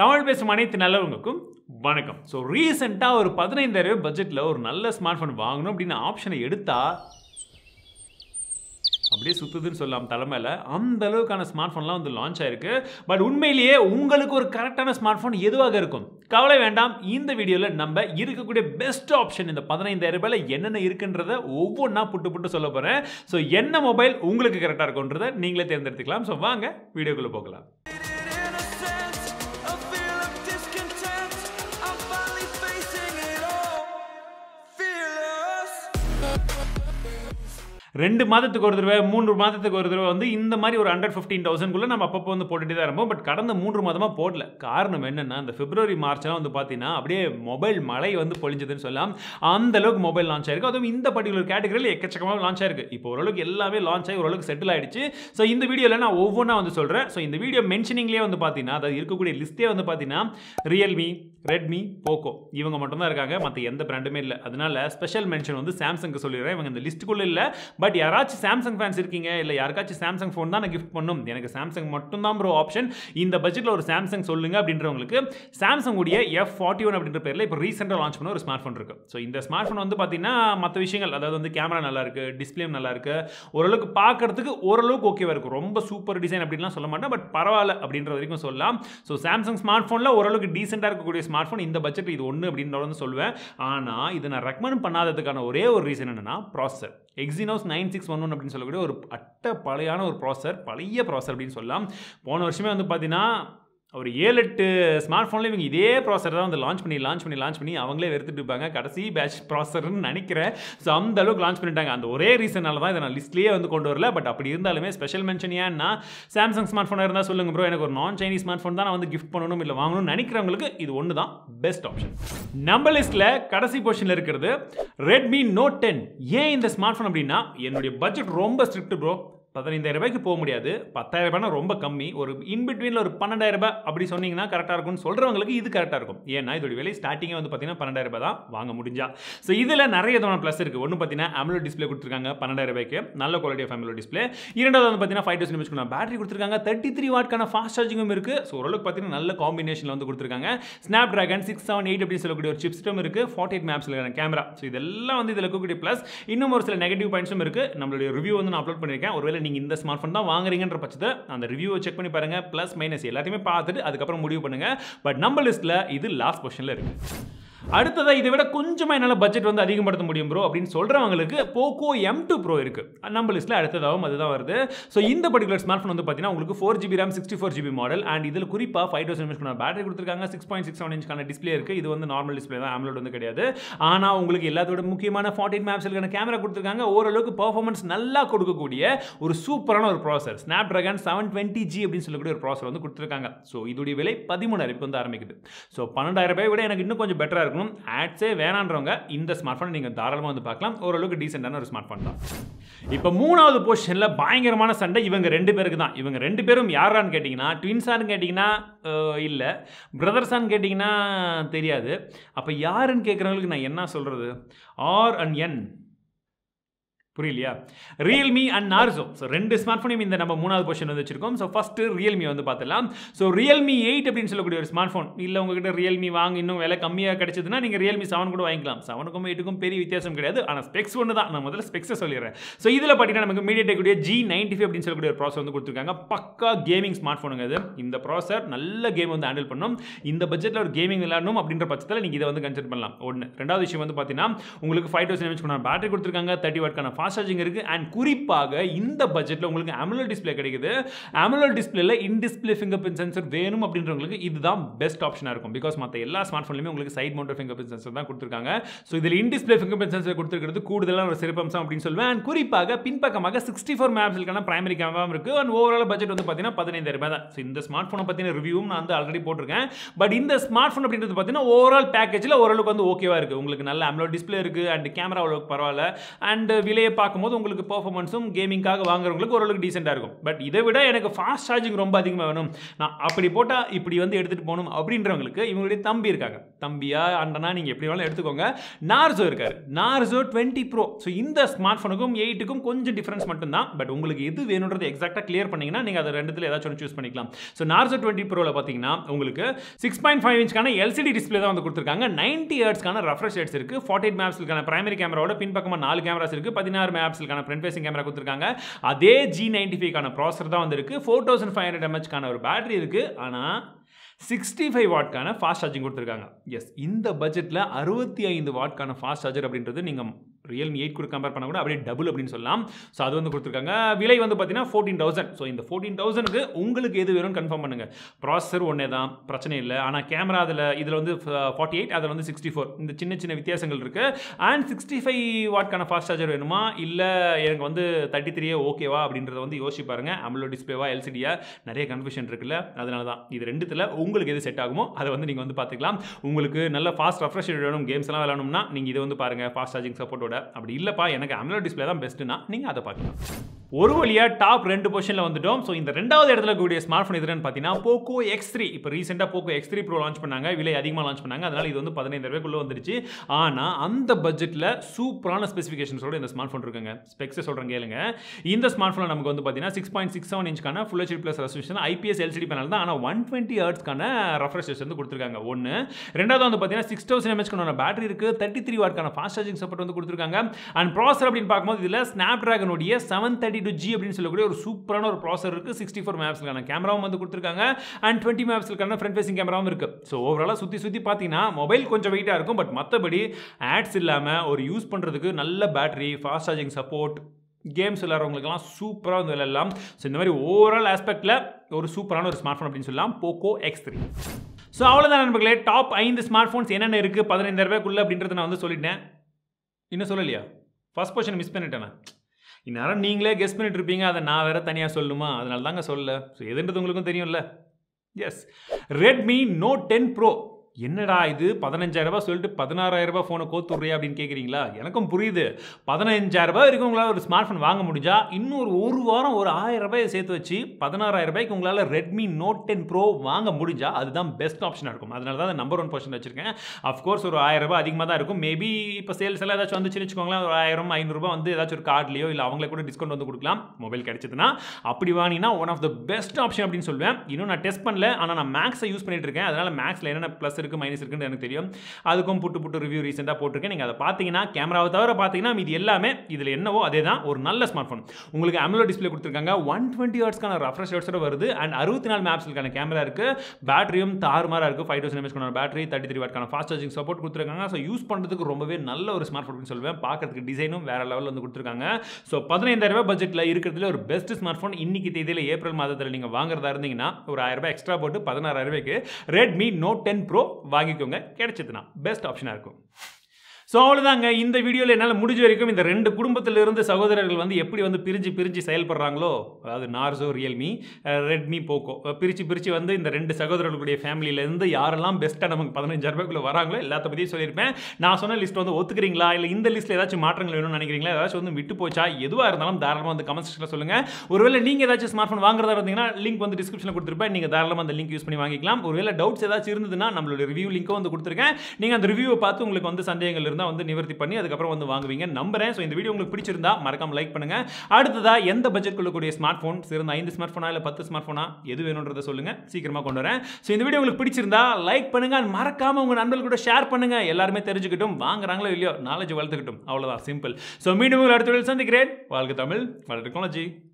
தமிழ் பேசும் அனைத்து நல்லவங்களுக்கும் வணக்கம் ஸோ ரீசெண்டாக ஒரு பதினைந்தாயிரம் பட்ஜெட்டில் ஒரு நல்ல ஸ்மார்ட் ஃபோன் வாங்கணும் அப்படின்னு ஆப்ஷனை எடுத்தால் அப்படியே சுற்றுதுன்னு சொல்லலாம் தலைமையில் அந்த அளவுக்கான ஸ்மார்ட் ஃபோன்லாம் வந்து லான்ச் ஆயிருக்கு பட் உண்மையிலேயே உங்களுக்கு ஒரு கரெக்டான ஸ்மார்ட் ஃபோன் எதுவாக இருக்கும் கவலை வேண்டாம் இந்த வீடியோவில் நம்ம இருக்கக்கூடிய பெஸ்ட் ஆப்ஷன் இந்த பதினைந்தாயிரம் ரூபாயில் என்னென்ன இருக்குன்றத ஒவ்வொன்றா புட்டு புட்டு சொல்ல போகிறேன் ஸோ என்ன மொபைல் உங்களுக்கு கரெக்டாக இருக்கும்ன்றதை நீங்களே தேர்ந்தெடுத்துக்கலாம் ஸோ வாங்க வீடியோக்குள்ளே போகலாம் ரெண்டு மாதத்துக்கு ஒரு தடவை மூன்று மாதத்துக்கு ஒரு தடவை வந்து இந்த மாதிரி ஒரு ஹண்ட்ரட் ஃபிஃப்டீன் தௌசண்ட்குள்ளே நம்ம அப்பப்போ வந்து போட்டுகிட்டே தான் இருப்போம் பட் கடந்த மூன்று மாதமாக போடல காரணம் என்னென்னா இந்த பிப்ரவரி மார்ச்லாம் வந்து பார்த்தீங்கன்னா அப்படியே மொபைல் மழை வந்து பொழிஞ்சதுன்னு சொல்லலாம் அந்த அளவுக்கு மொபைல் லான்ச் ஆயிருக்கு அதுவும் இந்த பர்டிகுலர் கேட்டகரியில் எக்கச்சக்கமாக லான்ச் ஆயிருக்கு இப்போ ஓரளவுக்கு எல்லாமே லான்ச் ஆகி ஓரளவுக்கு செட்டில் ஆயிடுச்சு ஸோ இந்த வீடியோவில் நான் ஒவ்வொன்றா வந்து சொல்கிறேன் ஸோ இந்த வீடியோ மென்ஷனிங்லேயே வந்து பார்த்தீங்கன்னா அதாவது இருக்கக்கூடிய லிஸ்ட்டே வந்து பார்த்தீங்கன்னா ரியல்மி ரெட்மி போக்கோ இவங்க மட்டும்தான் இருக்காங்க மற்ற எந்த பிராண்டுமே இல்லை அதனால ஸ்பெஷல் மென்ஷன் வந்து சாம்சங்க்கு சொல்லிடுறேன் இவங்க இந்த லிஸ்ட்டுக்குள்ளே இல்லை பட் யாராச்சும் சாம்சங் ஃபேன்ஸ் இருக்கீங்க இல்லை யாருக்காச்சும் சாம்சங் ஃபோன் தான் நான் கிஃப்ட் பண்ணும் எனக்கு சாம்சங் மட்டும் தான் ப்ரோ ஆப்ஷன் இந்த பட்ஜெட்டில் ஒரு சாம்சங் சொல்லுங்கள் அப்படின்றவங்களுக்கு சாம்சங் உடைய எஃப் ஃபார்ட்டி ஒன் அப்படின்ற பேரில் இப்போ ரீசெண்டாக லான்ச் பண்ண ஒரு ஸ்மார்ட் ஃபோன் இருக்குது ஸோ இந்த ஸ்மார்ட் ஃபோன் வந்து பார்த்தீங்கன்னா மற்ற விஷயங்கள் அதாவது வந்து கேமரா நல்லாயிருக்கு டிஸ்பிளேம் இருக்கு ஓரளவுக்கு பார்க்குறதுக்கு ஓரளவுக்கு ஓகேவாக இருக்கும் ரொம்ப சூப்பர் டிசைன் அப்படின்லாம் சொல்ல மாட்டேன் பட் பரவாயில்ல அப்படின்ற வரைக்கும் சொல்லலாம் ஸோ சாம்சங் ஸ்மார்ட் ஃபோனில் ஓரளவுக்கு டீசெண்டாக இருக்கக்கூடிய ஸ்மார்ட் ஃபோன் இந்த பட்ஜெட் இது ஒன்று அப்படின்றத சொல்லுவேன் ஆனால் இதை நான் ரெக்கமெண்ட் பண்ணாததுக்கான ஒரே ஒரு ரீசன் என்னென்னா processor Exynos nine six one one அப்படின்னு சொல்லக்கூடிய ஒரு அட்ட பழையான ஒரு ப்ராசர் பழைய ப்ராசர் அப்படின்னு சொல்லலாம் போன வருஷமே வந்து பார்த்தீங்கன்னா ஒரு ஏழு எட்டு ஸ்மார்ட் ஃபோனில் இவங்க இதே ப்ராசர் தான் வந்து லான்ச் பண்ணி லான்ச் பண்ணி லான்ச் பண்ணி அவங்களே வெறுத்துட்டு இருப்பாங்க கடைசி பேட்ச் ப்ராசர்னு நினைக்கிறேன் ஸோ அந்த அளவுக்கு லான்ச் பண்ணிட்டாங்க அந்த ஒரே ரீசனால தான் இதை நான் லிஸ்ட்லேயே வந்து கொண்டு வரல பட் அப்படி இருந்தாலுமே ஸ்பெஷல் மென்ஷன் ஏன்னா சாம்சங் ஸ்மார்ட் ஃபோனாக இருந்தால் சொல்லுங்க ப்ரோ எனக்கு ஒரு நான் சைனீஸ் ஸ்மார்ட் ஃபோன் தான் நான் வந்து கிஃப்ட் பண்ணணும் இல்லை வாங்கணும்னு நினைக்கிறவங்களுக்கு இது ஒன்று தான் பெஸ்ட் ஆப்ஷன் நம்ம லிஸ்ட்டில் கடைசி பொசிஷனில் இருக்கிறது ரெட்மி நோட் டென் ஏன் இந்த ஸ்மார்ட் ஃபோன் அப்படின்னா என்னுடைய பட்ஜெட் ரொம்ப ஸ்ட்ரிக்ட் ப்ரோ பதினைந்தாயிரம் ரூபாய்க்கு போக முடியாது பத்தாயிரம் ரூபாய்னா ரொம்ப கம்மி ஒரு இன்பிட்வீனில் ஒரு பன்னெண்டாயிரம் ரூபாய் அப்படி சொன்னீங்கன்னா கரெக்டாக இருக்கும்னு சொல்கிறவங்களுக்கு இது கரெக்டாக இருக்கும் ஏன்னா இதோட விலை ஸ்டார்டிங்கே வந்து பார்த்தீங்கன்னா பன்னெண்டாயிரம் ரூபாய் தான் வாங்க முடிஞ்சா ஸோ இதில் நிறைய தவணை ப்ளஸ் இருக்குது ஒன்று பார்த்தீங்கன்னா அமலோ டிஸ்பிளே கொடுத்துருக்காங்க பன்னெண்டாயிரம் ரூபாய்க்கு நல்ல குவாலிட்டி ஆஃப் அமலோ டிஸ்பிளே இரண்டாவது வந்து பார்த்தீங்கன்னா ஃபைவ் தௌசண்ட் மிச்சுக்கணும் பேட்டரி கொடுத்துருக்காங்க தேர்ட்டி த்ரீ வாட்க்கான ஃபாஸ்ட் சார்ஜிங்கும் இருக்குது ஸோ ஓரளவுக்கு பார்த்தீங்கன்னா நல்ல காம்பினேஷனில் வந்து கொடுத்துருக்காங்க Snapdragon six seven eight அப்படின்னு சொல்லக்கூடிய ஒரு சிப்ஸ்டம் சிஸ்டம் இருக்குது ஃபார்ட்டி எயிட் மேப்ஸில் இருக்கிற கேமரா ஸோ இதெல்லாம் வந்து இதில் இருக்கக்கூடிய ப்ளஸ் இன்னும் ஒரு சில நெகட்டிவ் பாயிண்ட்ஸும் இருக்குது நம்மளுடைய ரிவ்யூ வந்து நான் அப்லோட் பண்ணியிருக்கேன் ஒருவேளை நீங்கள் இந்த ஸ்மார்ட் ஃபோன் தான் வாங்குறீங்கற பட்சத்தை அந்த ரிவ்யூவை செக் பண்ணி பாருங்கள் ப்ளஸ் மைனஸ் எல்லாத்தையுமே பார்த்துட்டு அதுக்கப்புறம் முடிவு பண்ணுங்கள் பட் நம்ம லிஸ்ட்டில் இது லாஸ்ட் கொஷனில் இருக்குது அடுத்ததாக இதை விட கொஞ்சமாக என்னால் பட்ஜெட் வந்து அதிகப்படுத்த முடியும் ப்ரோ அப்படின்னு சொல்கிறவங்களுக்கு போக்கோ எம் டூ ப்ரோ இருக்குது நம்ம லிஸ்ட்டில் அடுத்ததாகவும் அதுதான் வருது ஸோ இந்த பர்டிகுலர் ஸ்மார்ட் ஃபோன் வந்து பார்த்தீங்கன்னா உங்களுக்கு four GB RAM sixty four GB model and இதில் குறிப்பாக ஃபைவ் தௌசண்ட் எம்எஸ்க்கான பேட்டரி கொடுத்துருக்காங்க சிக்ஸ் பாயிண்ட் சிக்ஸ் செவன் இன்ச்க்கான டிஸ்பிளே இருக்குது இது வந்து நார்மல் டிஸ்பிளே தான் ஆம்லோட் வந்து கிடையாது ஆனால் உங்களுக்கு எல்லாத்தோட முக்கியமான ஃபார்ட்டி எயிட் மேப்ஸ்க்கான கேமரா கொடுத்துருக்காங்க ஓரளவுக்கு பர்ஃபார்மன்ஸ் நல்லா கொடுக்கக்கூடிய ஒரு சூப்பரான ஒரு processor Snapdragon seven twenty G அப்படின்னு சொல்லக்கூடிய ஒரு ப்ராசர் வந்து கொடுத்துருக்காங்க ஸோ இதோடைய விலை பதிமூணாயிரம் வந்து ஆரம்பிக்குது ஸோ பன்னெண்டாயிரம் ரூபாய் விட எனக்கு இன்னும் கொஞ்சம் பெட்டராக இருக்கும் இருக்கணும் ஆட்ஸே வேணான்றவங்க இந்த ஸ்மார்ட் ஃபோன் நீங்கள் தாராளமாக வந்து பார்க்கலாம் ஓரளவுக்கு டீசெண்டான ஒரு ஸ்மார்ட் ஃபோன் தான் இப்போ மூணாவது பொசிஷனில் பயங்கரமான சண்டை இவங்க ரெண்டு பேருக்கு தான் இவங்க ரெண்டு பேரும் யாரான்னு கேட்டிங்கன்னா ட்வின்ஸான்னு கேட்டிங்கன்னா இல்லை பிரதர்ஸான்னு கேட்டிங்கன்னா தெரியாது அப்போ யாருன்னு கேட்குறவங்களுக்கு நான் என்ன சொல்கிறது ஆர் அண்ட் என் புரியலையா ரியல்மி அண்ட் நார்சோ ஸோ ரெண்டு ஸ்மார்ட் ஃபோனையும் இந்த நம்ம மூணாவது பொசிஷன் வந்து வச்சிருக்கோம் ஸோ ஃபஸ்ட்டு ரியல்மி வந்து பார்த்துலாம் ஸோ ரியல்மி எயிட் அப்படின்னு சொல்லக்கூடிய ஒரு ஸ்மார்ட் ஃபோன் இல்லை உங்ககிட்ட ரியல்மி வாங்க இன்னும் விலை கம்மியாக கிடைச்சதுன்னா நீங்கள் ரியல்மி செவன் கூட வாங்கிக்கலாம் செவனுக்கும் எயிட்டுக்கும் பெரிய வித்தியாசம் கிடையாது ஆனால் ஸ்பெக்ஸ் ஒன்று தான் நான் முதல்ல ஸ்பெக்ஸை சொல்லிடுறேன் ஸோ இதில் பார்த்தீங்கன்னா நமக்கு மீடியா டெக்குடைய ஜி நைன்டி ஃபைவ் அப்படின்னு சொல்லக்கூடிய ஒரு ப்ராசர் வந்து கொடுத்துருக்காங்க பக்கா கேமிங் ஸ்மார்ட் ஃபோனுங்க அது இந்த ப்ராசர் நல்ல கேம் வந்து ஹேண்டில் பண்ணும் இந்த பட்ஜெட்டில் ஒரு கேமிங் விளையாடணும் அப்படின்ற பட்சத்தில் நீங்கள் இதை வந்து கன்சிடர் பண்ணலாம் ஒன்று ரெண்டாவது விஷயம் வந்து பார்த்தீங்கன்னா உங்களுக்கு ஃபைவ் தௌசண்ட் எம்எச் பேட்டரி கொடுத்துருக்காங்க தேர்ட்டி வாட்கான ஃபாஸ்ட் சார்ஜிங் இருக்குது அண்ட் குறிப்பாக இந்த பட்ஜெட்டில் உங்களுக்கு அமுலர் டிஸ்பிளே கிடைக்குது அமுலர் டிஸ்பிளேல in display finger print sensor வேணும் அப்படின்றவங்களுக்கு இதுதான் பெஸ்ட் ஆப்ஷனாக இருக்கும் பிகாஸ் மற்ற எல்லா ஸ்மார்ட் ஃபோன்லையுமே உங்களுக்கு side mounted finger print sensor தான் கொடுத்துருக்காங்க ஸோ இதில் in display finger print sensor கொடுத்துருக்கிறது கூடுதலான ஒரு சிறப்பம்சம் அப்படின்னு சொல்லுவேன் அண்ட் குறிப்பாக பின்பக்கமாக சிக்ஸ்டி ஃபோர் மேப்ஸ்க்கான பிரைமரி கேமராவும் இருக்குது அண்ட் ஓவரால் பட்ஜெட் வந்து பார்த்தீங்கன்னா பதினைந்தாயிரம் ரூபாய் தான் ஸோ இந்த ஸ்மார்ட் ஃபோனை பற்றின ரிவ்யூவும் நான் வந்து ஆல்ரெடி போட்டிருக்கேன் பட் இந்த ஸ்மார்ட் ஃபோன் அப்படின்றது பார்த்தீங்கன்னா ஓவரால் பேக்கேஜில் ஓரளவுக்கு வந்து ஓகேவாக இருக்குது உங்களுக்கு நல்ல அம்லோ டிஸ்பிளே இருக்குது அண்ட் கேமரா அவ்வளோக்கு பரவாயில்ல அண்ட் விலையை பார்க்கும்போது உங்களுக்கு பர்ஃபார்மன்ஸும் கேமிங்காக வாங்குறவங்களுக்கு ஓரளவுக்கு டீசெண்டாக இருக்கும் பட் இதை விட எனக்கு ஃபாஸ்ட் சார்ஜிங் ரொம்ப அதிகமாக வேணும் நான் அப்படி போட்டால் இப்படி வந்து எடுத்துகிட்டு போகணும் அப்படின்றவங்களுக்கு இவங்களுடைய தம்பி இருக்காங்க தம்பியா அண்டனா நீங்கள் எப்படி வேணாலும் எடுத்துக்கோங்க நார்சோ இருக்கார் நார்சோ டுவெண்ட்டி ப்ரோ ஸோ இந்த ஸ்மார்ட் ஃபோனுக்கும் எயிட்டுக்கும் கொஞ்சம் டிஃப்ரென்ஸ் மட்டும்தான் பட் உங்களுக்கு எது வேணுன்றது எக்ஸாக்டாக கிளியர் பண்ணிங்கன்னா நீங்கள் அதை ரெண்டு ஏதாச்சும் ஒன்று சூஸ் பண்ணிக்கலாம் ஸோ நார்சோ டுவெண்ட்டி ப்ரோவில் பார்த்தீங்கன்னா உங்களுக்கு சிக்ஸ் பாயிண்ட் ஃபைவ் இன்ச்சுக்கான எல்சிடி டிஸ்பிளே தான் வந்து கொடுத்துருக்காங்க நைன்ட்டி ஹர்ட்ஸ்க்கான ரெஃப்ரெஷ் ஹெட்ஸ் இருக்குது ஃபார்ட்டி எயிட் மேப்ஸ்க்கான பிரைமரி கேமராவோட பின்பக்கமாக நாலு கேமராஸ் இருக்குது பதினாறு பதினாறு மேப்ஸுக்கான ஃப்ரண்ட் ஃபேசிங் கேமரா கொடுத்துருக்காங்க அதே ஜி நைன்டி ஃபைவ்க்கான ப்ராசர் தான் வந்திருக்கு ஃபோர் தௌசண்ட் ஃபைவ் ஹண்ட்ரட் எம்ஹெச்க்கான ஒரு பேட்டரி இருக்குது ஆனால் சிக்ஸ்டி ஃபைவ் வாட்கான ஃபாஸ்ட் சார்ஜிங் கொடுத்துருக்காங்க எஸ் இந்த பட்ஜெட்டில் அறுபத்தி ஐந்து வாட்க்கான ஃபாஸ்ட் சார்ஜர் அப்படின்றது நீங்கள் ரியல்மி எயிட் கூட கம்பேர் பண்ண கூட அப்படியே டபுள் அப்படின்னு சொல்லலாம் ஸோ அது வந்து கொடுத்துருக்காங்க விலை வந்து பார்த்தீங்கன்னா ஃபோர்டீன் தௌசண்ட் ஸோ இந்த ஃபோர்டீன் தௌசண்ட்க்கு உங்களுக்கு எது வேணும்னு கன்ஃபார்ம் பண்ணுங்கள் ப்ராசஸர் ஒன்றே தான் பிரச்சனை இல்லை ஆனால் கேமரா அதில் இதில் வந்து ஃபார்ட்டி எயிட் அதில் வந்து சிக்ஸ்டி ஃபோர் இந்த சின்ன சின்ன வித்தியாசங்கள் இருக்குது அண்ட் சிக்ஸ்டி ஃபைவ் வாட்கான ஃபாஸ்ட் சார்ஜர் வேணுமா இல்லை எனக்கு வந்து தேர்ட்டி த்ரீயே ஓகேவா அப்படின்றத வந்து யோசிச்சு பாருங்கள் அம்லோ டிஸ்பிளேவா எல்சிடியா நிறைய கன்ஃபியூஷன் இருக்குல்ல அதனால தான் இது ரெண்டுத்தில் உங்களுக்கு எது செட் ஆகுமோ அதை வந்து நீங்கள் வந்து பார்த்துக்கலாம் உங்களுக்கு நல்ல ஃபாஸ்ட் ரெஃப்ரெஷ் வேணும் கேம்ஸ் எல்லாம் விளாடணும்னா நீங்கள் இதை வந்து பாருங்கள் ஃபாஸ்ட் சார்ஜிங் சப்போர்ட்டோட அப்படி இல்லைப்பா எனக்கு அமிலோ டிஸ்பிளே தான் பெஸ்ட்டுன்னா நீங்கள் அதை பார்க்கலாம் ஒரு வழியாக டாப் ரெண்டு பொசிஷனில் வந்துட்டோம் ஸோ இந்த ரெண்டாவது இடத்துல கூடிய ஸ்மார்ட் ஃபோன் எதுன்னு பார்த்தீங்கன்னா போக்கோ எக்ஸ் த்ரீ இப்போ ரீசெண்டாக Poco X three pro launch பண்ணாங்க விலை அதிகமாக லான்ச் பண்ணாங்க அதனால் இது வந்து பதினைந்து ரூபாய்க்குள்ளே வந்துருச்சு ஆனால் அந்த பட்ஜெட்டில் சூப்பரான ஸ்பெசிஃபிகேஷன்ஸோட இந்த ஸ்மார்ட் ஃபோன் இருக்குங்க ஸ்பெக்ஸை சொல்கிறேன் கேளுங்க இந்த ஸ்மார்ட் ஃபோனில் நமக்கு வந்து பார்த்தீங்கன்னா சிக்ஸ் பாயிண்ட் சிக்ஸ் செவன் இன்ச்சுக்கான full HD plus resolution IPS LCD panel தான் ஆனால் ஒன் டுவெண்ட்டி ஹர்ட்ஸ்க்கான ரெஃப்ரெஷ் வந்து கொடுத்துருக்காங்க ஒன்று ரெண்டாவது வந்து பார்த்தீங்கன்னா சிக்ஸ் தௌசண்ட் எம்ஹெச்க்கான பேட்டரி இருக்குது தேர்ட்டி த்ரீ வாட்க்கான ஃபாஸ்ட் சார்ஜிங் சப்போர்ட் வந்து கொடுத்துருக்காங்க அண்ட் ப்ராசர் அப்படின்னு பார்க்கும்போது இதில் ஸ்னாப் ட்ராகனுடைய செவன் தேர்ட்டி டு ஜி அப்படின்னு சொல்லக்கூடிய ஒரு சூப்பரான ஒரு ப்ராசர் இருக்குது சிக்ஸ்டி ஃபோர் மேப்ஸ்க்கான கேமராவும் வந்து கொடுத்துருக்காங்க அண்ட் டுவெண்ட்டி மேப்ஸ்க்கான ஃப்ரண்ட் ஃபேசிங் கேமராவும் இருக்குது ஸோ ஓவராலாக சுற்றி சுற்றி பார்த்தீங்கன்னா மொபைல் கொஞ்சம் வெயிட்டாக இருக்கும் பட் மற்றபடி ஆட்ஸ் இல்லாமல் ஒரு யூஸ் பண்ணுறதுக்கு நல்ல battery fast charging support games விளாட்றவங்களுக்குலாம் சூப்பராக வந்து விளையாடலாம் ஸோ இந்த மாதிரி ஓவரால் ஆஸ்பெக்டில் ஒரு சூப்பரான ஒரு ஸ்மார்ட் ஃபோன் அப்படின்னு சொல்லலாம் போக்கோ எக்ஸ் த்ரீ ஸோ அவ்வளோதான் நண்பர்களே டாப் ஐந்து ஸ்மார்ட் ஃபோன்ஸ் என்னென்ன இருக்குது பதினைந்தாயிரம் ரூபாய்க்குள்ளே அப்படின்றத நான் வந்து சொல்லிட்டேன் இன்னும் சொல்லலையா ஃபஸ்ட் பொசிஷன் மிஸ் பண்ணிட்டேன் இந்நேரம் நீங்களே கெஸ் பண்ணிட்டு இருப்பீங்க அதை நான் வேற தனியாக சொல்லணுமா அதனால தாங்க சொல்ல ஸோ எதுன்றது உங்களுக்கும் தெரியும்ல yes Redmi Note ten pro என்னடா இது ரூபாய் சொல்லிட்டு ரூபாய் ஃபோனை கோத்துட்றியா அப்படின்னு கேட்குறீங்களா எனக்கும் புரியுது ரூபாய் வரைக்கும் உங்களால் ஒரு ஸ்மார்ட் ஃபோன் வாங்க முடிஞ்சா இன்னும் ஒரு வாரம் ஒரு ஆயிரம் ரூபாயை சேர்த்து வச்சு பதினாறாயிரம் ரூபாய்க்கு உங்களால் ரெட்மி நோட் டென் ப்ரோ வாங்க முடிஞ்சால் அதுதான் பெஸ்ட் ஆப்ஷனாக இருக்கும் அதனால தான் நம்பர் ஒன் பொர்ஷன் வச்சிருக்கேன் அஃப்கோர்ஸ் ஒரு ஆயிரம் ரூபாய் அதிகமாக தான் இருக்கும் மேபி இப்போ சேல்ஸ் எல்லாம் ஏதாச்சும் வந்துச்சுன்னு வச்சுக்கோங்களேன் ஒரு ஆயிரம் ஐநூறுரூபா வந்து ஏதாச்சும் ஒரு கார்ட்லையோ இல்லை அவங்களே கூட டிஸ்கவுண்ட் வந்து கொடுக்கலாம் மொபைல் கிடைச்சதுன்னா அப்படி வாங்கினா one of the best option அப்படின்னு சொல்லுவேன் இன்னும் நான் டெஸ்ட் பண்ணல ஆனால் நான் மேக்ஸை யூஸ் பண்ணிட்டு இருக்கேன் அதனால் மேக்ஸில் என்னென்ன ப்ளஸ் இருக்குது மைனஸ் இருக்குன்னு எனக்கு தெரியும் அதுக்கும் புட்டு புட்டு ரிவ்யூ ரீசெண்டாக போட்டிருக்கேன் நீங்கள் அதை பார்த்தீங்கன்னா கேமராவை தவிர பார்த்தீங்கன்னா இது எல்லாமே இதில் என்னவோ அதே தான் ஒரு நல்ல ஸ்மார்ட் ஃபோன் உங்களுக்கு அமலோ டிஸ்பிளே கொடுத்துருக்காங்க ஒன் டுவெண்ட்டி ஹர்ட்ஸ்க்கான ரெஃப்ரெஷ் ஹர்ட்ஸோட வருது அண்ட் அறுபத்தி நாலு மேப்ஸ்க்கான கேமரா இருக்குது பேட்டரியும் தாறுமாறாக இருக்குது ஃபைவ் தௌசண்ட் எம்எஸ்க்கான பேட்டரி தேர்ட்டி த்ரீ வாட்கான ஃபாஸ்ட் சார்ஜிங் சப்போர்ட் கொடுத்துருக்காங்க ஸோ யூஸ் பண்ணுறதுக்கு ரொம்பவே நல்ல ஒரு ஸ்மார்ட் ஃபோன் சொல்லுவேன் பார்க்கறதுக்கு டிசைனும் வேறு லெவலில் வந்து கொடுத்துருக்காங்க ஸோ பதினைந்தாயிரம் ரூபாய் பட்ஜெட்டில் இருக்கிறதுல ஒரு பெஸ்ட் ஸ்மார்ட் ஃபோன் இன்னைக்கு தேதியில் ஏப்ரல் மாதத்தில் நீங்கள் வாங்குறதா இருந்தீங்கன்னா ஒரு ஆயிரம் ரூபாய் எக்ஸ்ட்ரா போட்டு பதினாறாயிரம் ரூபாய்க்கு ரெட்மி நோட் டென் ப்ரோ வாங்கிக்கோங்க கிடைச்சதுன்னா பெஸ்ட் ஆப்ஷனாக இருக்கும் ஸோ அவ்வளோதாங்க இந்த வீடியோவில் என்னால் முடிஞ்ச வரைக்கும் இந்த ரெண்டு குடும்பத்திலிருந்து சகோதரர்கள் வந்து எப்படி வந்து பிரிஞ்சு பிரிஞ்சு செயல்படுறாங்களோ அதாவது நார்சோ ரியல்மி ரெட்மி போக்கோ பிரித்து பிரித்து வந்து இந்த ரெண்டு சகோதரர்களுடைய ஃபேமிலியிலேருந்து யாரெல்லாம் பெஸ்ட்டாக நமக்கு பதினஞ்சாயிரம் ரூபாய்க்குள்ளே வராங்களோ எல்லாத்த பற்றியும் சொல்லியிருப்பேன் நான் சொன்ன லிஸ்ட் வந்து ஒத்துக்கிறீங்களா இல்லை இந்த லிஸ்ட்டில் ஏதாச்சும் மாற்றங்கள் வேணும்னு நினைக்கிறீங்களா ஏதாச்சும் வந்து விட்டு போச்சா எதுவாக இருந்தாலும் தாராளமாக வந்து கமெண்ட் செக்ஷனில் சொல்லுங்கள் ஒருவேளை நீங்கள் ஏதாச்சும் ஸ்மார்ட் ஃபோன் வாங்குறதா இருந்தீங்கன்னா லிங்க் வந்து டிஸ்கிரிப்ஷனில் கொடுத்துருப்பேன் நீங்கள் தாராளமாக அந்த லிங்க் யூஸ் பண்ணி வாங்கிக்கலாம் ஒருவேளை டவுட்ஸ் ஏதாச்சும் இருந்ததுன்னா நம்மளோட ரிவ்யூ லிங்க்கும் வந்து கொடுத்துருக்கேன் நீங்கள் அந்த ரிவ்யூவை பார்த்து உங்களுக்கு வந்து சந்தேகங்கள் இருந்தால் தான் வந்து நிவர்த்தி பண்ணி அதுக்கப்புறம் வந்து வாங்குவீங்க நம்புறேன் ஸோ இந்த வீடியோ உங்களுக்கு பிடிச்சிருந்தா மறக்காம லைக் பண்ணுங்க அடுத்ததா எந்த பட்ஜெட் கொள்ளக்கூடிய ஸ்மார்ட் ஃபோன் சிறந்த ஐந்து ஸ்மார்ட் ஃபோனா இல்லை பத்து ஸ்மார்ட் ஃபோனா எது வேணுன்றத சொல்லுங்க சீக்கிரமாக கொண்டு வரேன் ஸோ இந்த வீடியோ உங்களுக்கு பிடிச்சிருந்தா லைக் பண்ணுங்க மறக்காம உங்க நண்பர்கள் கூட ஷேர் பண்ணுங்க எல்லாருமே தெரிஞ்சுக்கிட்டும் வாங்குறாங்களோ இல்லையோ நாலேஜ் வளர்த்துக்கிட்டும் அவ்வளோதான் சிம்பிள் ஸோ மீண்டும் உங்களை அடுத்த சந்திக்கிறேன் வாழ்க்கை தமிழ் வளர்த்து டெக்னாலஜி